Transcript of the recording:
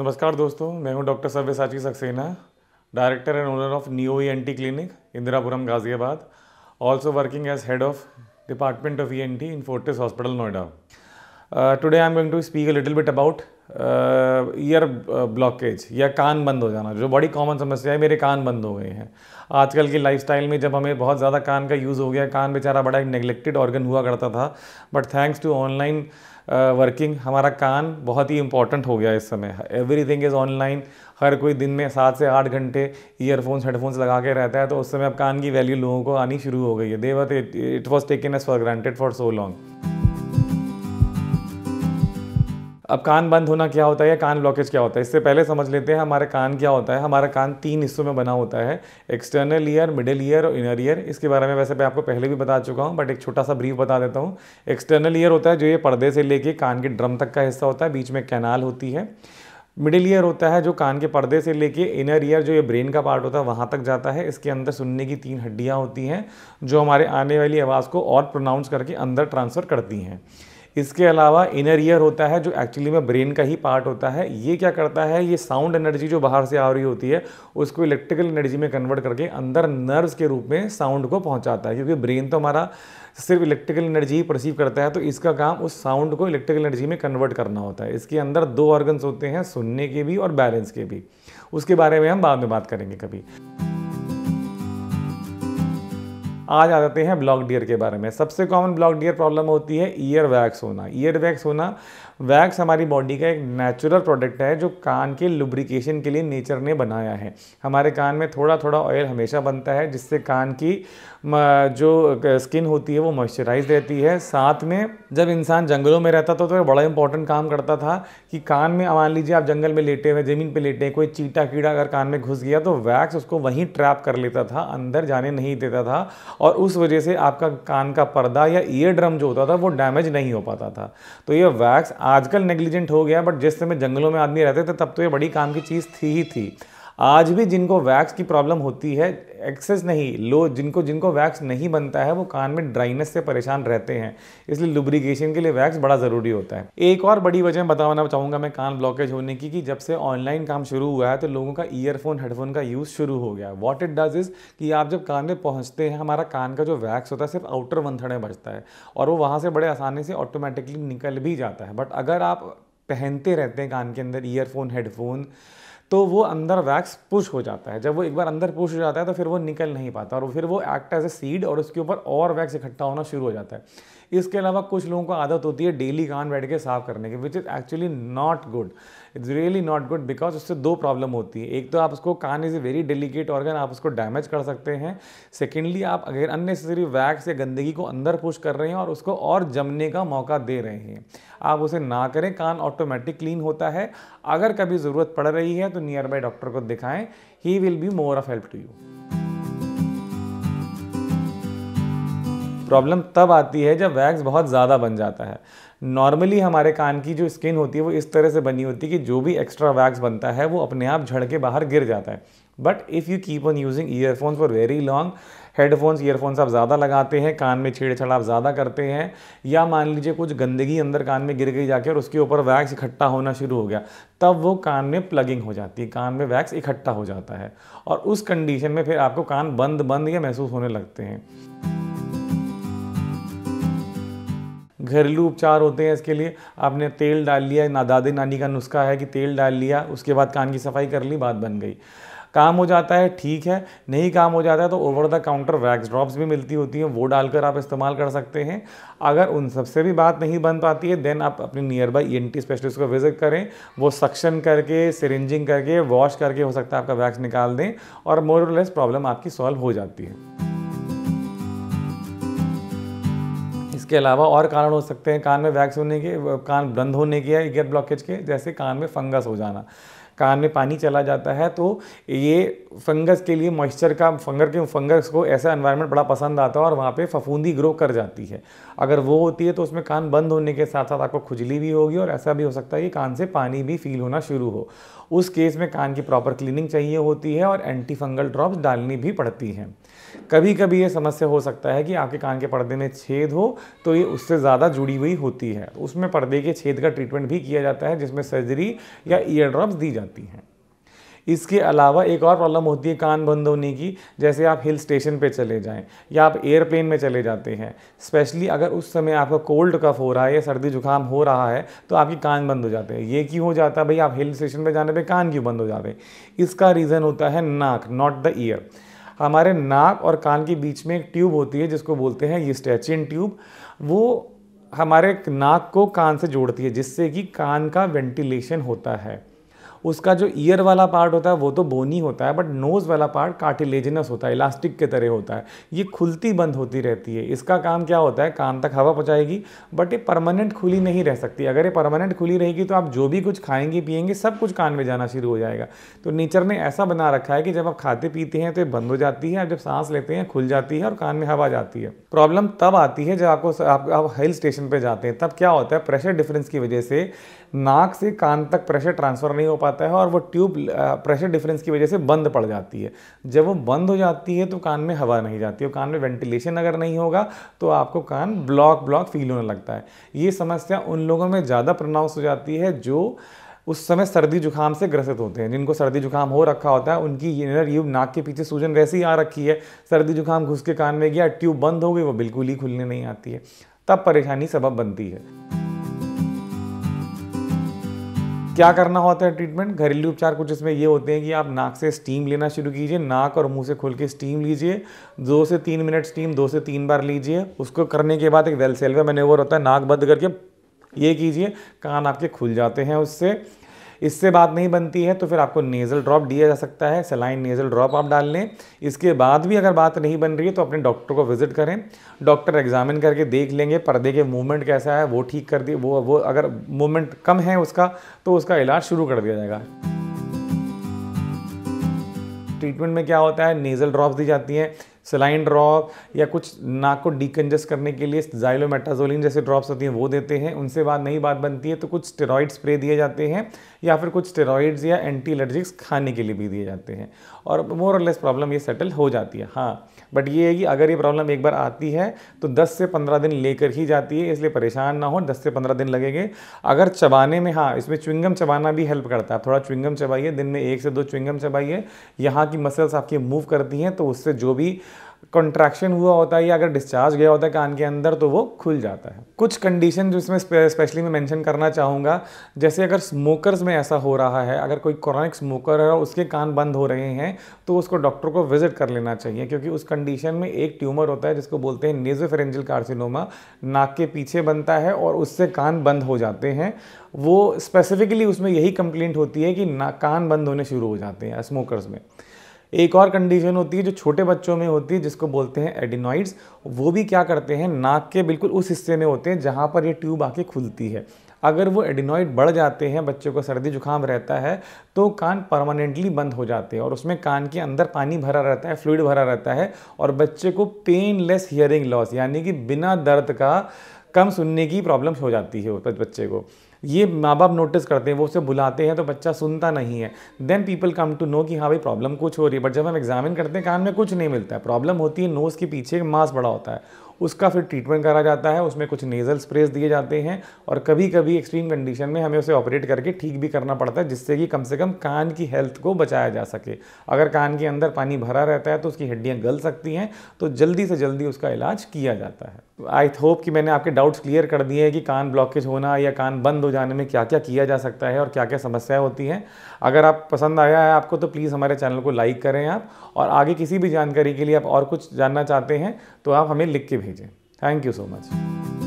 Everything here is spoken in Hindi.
नमस्कार दोस्तों मैं हूं doctor Savyasachi Saxena director and owner of new E N T clinic Indirapuram Ghaziabad also working as head of department of E N T in Fortis hospital Noida today I am going to speak a little bit about ear blockage या कान बंद हो जाना जो बड़ी कॉमन समस्या है मेरे कान बंद हो गए हैं आजकल की लाइफ में जब हमें बहुत ज़्यादा कान का यूज़ हो गया कान बेचारा बड़ा एक नेग्लेक्टेड ऑर्गन हुआ करता था but thanks to online working हमारा कान बहुत ही इंपॉर्टेंट हो गया इस समय एवरी थिंग इज़ ऑनलाइन हर कोई दिन में सात से आठ घंटे ईयरफोन्स हेडफोन्स लगा के रहता है तो उस समय अब कान की वैल्यू लोगों को आनी शुरू हो गई है देवत it was taken as for granted for so long अब कान बंद होना क्या होता है या कान ब्लॉकेज क्या होता है इससे पहले समझ लेते हैं हमारा कान क्या होता है हमारा कान तीन हिस्सों में बना होता है एक्सटर्नल ईयर मिडिल ईयर और इनर ईयर इसके बारे में वैसे मैं आपको पहले भी बता चुका हूँ बट एक छोटा सा ब्रीफ बता देता हूँ एक्सटर्नल ईयर होता है जो ये पर्दे से लेके कान के ड्रम तक का हिस्सा होता है बीच में कैनाल होती है मिडिल ईयर होता है जो कान के पर्दे से लेके इनर ईयर जो ये ब्रेन का पार्ट होता है वहाँ तक जाता है इसके अंदर सुनने की तीन हड्डियाँ होती हैं जो हमारे आने वाली आवाज़ को और प्रोनाउंस करके अंदर ट्रांसफ़र करती हैं इसके अलावा इनर ईयर होता है जो एक्चुअली में ब्रेन का ही पार्ट होता है ये क्या करता है ये साउंड एनर्जी जो बाहर से आ रही होती है उसको इलेक्ट्रिकल एनर्जी में कन्वर्ट करके अंदर नर्व्स के रूप में साउंड को पहुंचाता है क्योंकि ब्रेन तो हमारा सिर्फ इलेक्ट्रिकल एनर्जी ही परसीव करता है तो इसका काम उस साउंड को इलेक्ट्रिकल एनर्जी में कन्वर्ट करना होता है इसके अंदर दो ऑर्गन्स होते हैं सुनने के भी और बैलेंस के भी उसके बारे में हम बाद में बात करेंगे कभी आज आ जाते हैं ब्लॉक डियर के बारे में सबसे कॉमन ब्लॉक डियर प्रॉब्लम होती है ईयर वैक्स होना ईयर वैक्स होना वैक्स हमारी बॉडी का एक नेचुरल प्रोडक्ट है जो कान के लुब्रिकेशन के लिए नेचर ने बनाया है हमारे कान में थोड़ा थोड़ा ऑयल हमेशा बनता है जिससे कान की जो स्किन होती है वो मॉइस्चराइज रहती है साथ में जब इंसान जंगलों में रहता था तो बड़ा इंपॉर्टेंट काम करता था कि कान में मान लीजिए आप जंगल में लेटे हुए ज़मीन पर लेटे कोई चीटा कीड़ा अगर कान में घुस गया तो वैक्स उसको वहीं ट्रैप कर लेता था अंदर जाने नहीं देता था और उस वजह से आपका कान का पर्दा या ईयर ड्रम जो होता था वो डैमेज नहीं हो पाता था तो ये वैक्स आजकल नेग्लिजेंट हो गया बट जिस समय जंगलों में आदमी रहते थे तब तो ये बड़ी काम की चीज़ थी ही थी आज भी जिनको वैक्स की प्रॉब्लम होती है एक्सेस नहीं लो जिनको जिनको वैक्स नहीं बनता है वो कान में ड्राइनेस से परेशान रहते हैं इसलिए लुब्रिकेशन के लिए वैक्स बड़ा ज़रूरी होता है एक और बड़ी वजह बताना चाहूँगा मैं कान ब्लॉकेज होने की कि जब से ऑनलाइन काम शुरू हुआ है तो लोगों का ईयरफोन हेडफोन का यूज़ शुरू हो गया वॉट इट डज इज़ कि आप जब कान में पहुँचते हैं हमारा कान का जो वैक्स होता है सिर्फ आउटर वंथड़े बचता है और वो वहाँ से बड़े आसानी से ऑटोमेटिकली निकल भी जाता है बट अगर आप पहनते रहते हैं कान के अंदर ईयरफोन हेडफोन तो वो अंदर वैक्स पुश हो जाता है जब वो एक बार अंदर पुश हो जाता है तो फिर वो निकल नहीं पाता और फिर वो एक्ट एज ए सीड और उसके ऊपर और वैक्स इकट्ठा होना शुरू हो जाता है इसके अलावा कुछ लोगों को आदत होती है डेली कान बैठ के साफ करने की which is actually not good it's really not good because उससे दो प्रॉब्लम होती है एक तो आप उसको कान is a very delicate organ आप उसको डैमेज कर सकते हैं सेकेंडली आप अगर अननेसेसरी वैक्स या गंदगी को अंदर पुश कर रहे हैं और उसको और जमने का मौका दे रहे हैं आप उसे ना करें कान ऑटोमेटिक क्लीन होता है अगर कभी ज़रूरत पड़ रही है तो नियर बाय डॉक्टर को दिखाएं he will be more of help to you problem तब आती है जब वैक्स बहुत ज़्यादा बन जाता है नॉर्मली हमारे कान की जो स्किन होती है वो इस तरह से बनी होती है कि जो भी एक्स्ट्रा वैक्स बनता है वो अपने आप झड़ के बाहर गिर जाता है but if you keep on using earphones for very long headphones earphones आप ज़्यादा लगाते हैं कान में छेड़छाड़ आप ज़्यादा करते हैं या मान लीजिए कुछ गंदगी अंदर कान में गिर गई जाके और उसके ऊपर वैक्स इकट्ठा होना शुरू हो गया तब वो कान में प्लगिंग हो जाती है कान में वैक्स इकट्ठा हो जाता है और उस कंडीशन में फिर आपको कान बंद बंद या महसूस होने लगते हैं घरेलू उपचार होते हैं इसके लिए आपने तेल डाल लिया ना दादी नानी का नुस्खा है कि तेल डाल लिया उसके बाद कान की सफाई कर ली बात बन गई काम हो जाता है ठीक है नहीं काम हो जाता है तो over the counter wax drops भी मिलती होती हैं वो डालकर आप इस्तेमाल कर सकते हैं अगर उन सबसे भी बात नहीं बन पाती है देन आप अपने नियर बाई ई स्पेशलिस्ट को विजिट करें वो सक्शन करके सिरिंजिंग करके वॉश करके हो सकता है आपका वैक्स निकाल दें और मोर लेस प्रॉब्लम आपकी सॉल्व हो जाती है इसके अलावा और कारण हो सकते हैं कान में वैक्स होने के कान बंद होने के या ईयर ब्लॉकेज के जैसे कान में फंगस हो जाना कान में पानी चला जाता है तो ये फंगस के लिए मॉइस्चर का फंगर के फंगस को ऐसा एनवायरनमेंट बड़ा पसंद आता है और वहाँ पे फफूंदी ग्रो कर जाती है अगर वो होती है तो उसमें कान बंद होने के साथ साथ आपको खुजली भी होगी और ऐसा भी हो सकता है कि कान से पानी भी फील होना शुरू हो उस केस में कान की प्रॉपर क्लीनिंग चाहिए होती है और एंटी फंगल ड्रॉप्स डालनी भी पड़ती हैं कभी कभी ये समस्या हो सकता है कि आपके कान के पर्दे में छेद हो तो ये उससे ज़्यादा जुड़ी हुई होती है उसमें पर्दे के छेद का ट्रीटमेंट भी किया जाता है जिसमें सर्जरी या ईयर ड्रॉप्स दी जाती हैं इसके अलावा एक और प्रॉब्लम होती है कान बंद होने की जैसे आप हिल स्टेशन पे चले जाएं या आप एयरप्लेन में चले जाते हैं स्पेशली अगर उस समय आपका कोल्ड कफ हो रहा है या सर्दी जुकाम हो रहा है तो आपकी कान बंद हो जाते हैं ये क्यों हो जाता है भाई आप हिल स्टेशन पर जाने पर कान क्यों बंद हो जाते हैं इसका रीज़न होता है नाक नॉट द ईयर हमारे नाक और कान के बीच में एक ट्यूब होती है जिसको बोलते हैं ये स्टैचिन ट्यूब वो हमारे नाक को कान से जोड़ती है जिससे कि कान का वेंटिलेशन होता है उसका जो ईयर वाला पार्ट होता है वो तो बोनी होता है बट नोज़ वाला पार्ट कार्टिलेजिनस होता है इलास्टिक के तरह होता है ये खुलती बंद होती रहती है इसका काम क्या होता है कान तक हवा पहुँचाएगी बट ये परमानेंट खुली नहीं रह सकती अगर ये परमानेंट खुली रहेगी तो आप जो भी कुछ खाएंगे पियेंगे सब कुछ कान में जाना शुरू हो जाएगा तो नेचर ने ऐसा बना रखा है कि जब आप खाते पीते हैं तो ये बंद हो जाती है आप जब सांस लेते हैं खुल जाती है और कान में हवा जाती है प्रॉब्लम तब आती है जब आपको आप, हिल स्टेशन पर जाते हैं तब क्या होता है प्रेशर डिफरेंस की वजह से नाक से कान तक प्रेशर ट्रांसफ़र नहीं हो पाता पाता है और वो ट्यूब प्रेशर डिफरेंस की वजह से बंद पड़ जाती है जब वो बंद हो जाती है तो कान में हवा नहीं जाती और कान में वेंटिलेशन अगर नहीं होगा तो आपको कान ब्लॉक ब्लॉक फील होने लगता है ये समस्या उन लोगों में ज़्यादा प्रोनाउंस हो जाती है जो उस समय सर्दी जुकाम से ग्रसित होते हैं जिनको सर्दी जुकाम हो रखा होता है उनकी इनर यूब नाक के पीछे सूजन वैसे ही आ रखी है सर्दी जुकाम घुस के कान में गया ट्यूब बंद हो गई वो बिल्कुल ही खुलने नहीं आती है तब परेशानी सबब बनती है क्या करना होता है ट्रीटमेंट घरेलू उपचार कुछ इसमें ये होते हैं कि आप नाक से स्टीम लेना शुरू कीजिए नाक और मुंह से खोल के स्टीम लीजिए दो से तीन मिनट स्टीम दो से तीन बार लीजिए उसको करने के बाद एक वेलसेल्वे मैनेवर होता है नाक बंद करके ये कीजिए कान आपके खुल जाते हैं उससे इससे बात नहीं बनती है तो फिर आपको नेज़ल ड्रॉप दिया जा सकता है सलाइन नेज़ल ड्रॉप आप डाल लें इसके बाद भी अगर बात नहीं बन रही है तो अपने डॉक्टर को विज़िट करें डॉक्टर एग्जामिन करके देख लेंगे पर्दे के मूवमेंट कैसा है वो ठीक कर दिए वो वो अगर मूवमेंट कम है उसका तो उसका इलाज शुरू कर दिया जाएगा ट्रीटमेंट में क्या होता है नेज़ल ड्रॉप्स दी जाती हैं सिलाइन ड्रॉप या कुछ नाक को डीकंजस्ट करने के लिए जाइलोमेटाजोलिन जैसे ड्रॉप्स होती हैं वो देते हैं उनसे बाद नई बात बनती है तो कुछ स्टेरॉइड स्प्रे दिए जाते हैं या फिर कुछ स्टेरॉइड्स या एंटी एलर्जिक्स खाने के लिए भी दिए जाते हैं और मोर और लेस प्रॉब्लम ये सेटल हो जाती है हाँ बट ये है कि अगर ये प्रॉब्लम एक बार आती है तो 10 से 15 दिन लेकर ही जाती है इसलिए परेशान ना हो 10 से 15 दिन लगेंगे अगर चबाने में हाँ इसमें चुविंगम चबाना भी हेल्प करता है थोड़ा चुविंगम चबाइए दिन में एक से दो च्विंगम चबाइए यहाँ की मसल्स आपकी मूव करती हैं तो उससे जो भी कॉन्ट्रैक्शन हुआ होता है या अगर डिस्चार्ज गया होता है कान के अंदर तो वो खुल जाता है कुछ कंडीशन जो इसमें स्पेशली मैं मेंशन करना चाहूँगा जैसे अगर स्मोकर्स में ऐसा हो रहा है अगर कोई क्रॉनिक स्मोकर है और उसके कान बंद हो रहे हैं तो उसको डॉक्टर को विजिट कर लेना चाहिए क्योंकि उस कंडीशन में एक ट्यूमर होता है जिसको बोलते हैं नेजोफेरेंजल कार्सिनोमा नाक के पीछे बनता है और उससे कान बंद हो जाते हैं वो स्पेसिफिकली उसमें यही कंप्लेंट होती है कि ना कान बंद होने शुरू हो जाते हैं स्मोकर्स में एक और कंडीशन होती है जो छोटे बच्चों में होती है जिसको बोलते हैं एडिनॉइड्स वो भी क्या करते हैं नाक के बिल्कुल उस हिस्से में होते हैं जहाँ पर ये ट्यूब आके खुलती है अगर वो एडिनॉइड बढ़ जाते हैं बच्चों को सर्दी जुकाम रहता है तो कान परमानेंटली बंद हो जाते हैं और उसमें कान के अंदर पानी भरा रहता है फ्लूड भरा रहता है और बच्चे को पेनलेस हियरिंग लॉस यानी कि बिना दर्द का कम सुनने की प्रॉब्लम्स हो जाती है बच्चे को ये माँ बाप नोटिस करते हैं वो उसे बुलाते हैं तो बच्चा सुनता नहीं है then people come to know कि हाँ भाई प्रॉब्लम कुछ हो रही है बट जब हम एग्जामिन करते हैं कान में कुछ नहीं मिलता है प्रॉब्लम होती है नोज़ के पीछे मास बड़ा होता है उसका फिर ट्रीटमेंट करा जाता है उसमें कुछ नेज़ल स्प्रेस दिए जाते हैं और कभी कभी एक्सट्रीम कंडीशन में हमें उसे ऑपरेट करके ठीक भी करना पड़ता है जिससे कि कम से कम कान की हेल्थ को बचाया जा सके अगर कान के अंदर पानी भरा रहता है तो उसकी हड्डियाँ गल सकती हैं तो जल्दी से जल्दी उसका इलाज किया जाता है आई होप कि मैंने आपके डाउट्स क्लियर कर दिए हैं कि कान ब्लॉकेज होना या कान बंद हो जाने में क्या क्या किया जा सकता है और क्या क्या समस्याएं होती हैं अगर आप पसंद आया है आपको तो प्लीज़ हमारे चैनल को लाइक करें आप और आगे किसी भी जानकारी के लिए आप और कुछ जानना चाहते हैं तो आप हमें लिख के भेजें भेजें थैंक यू सो मच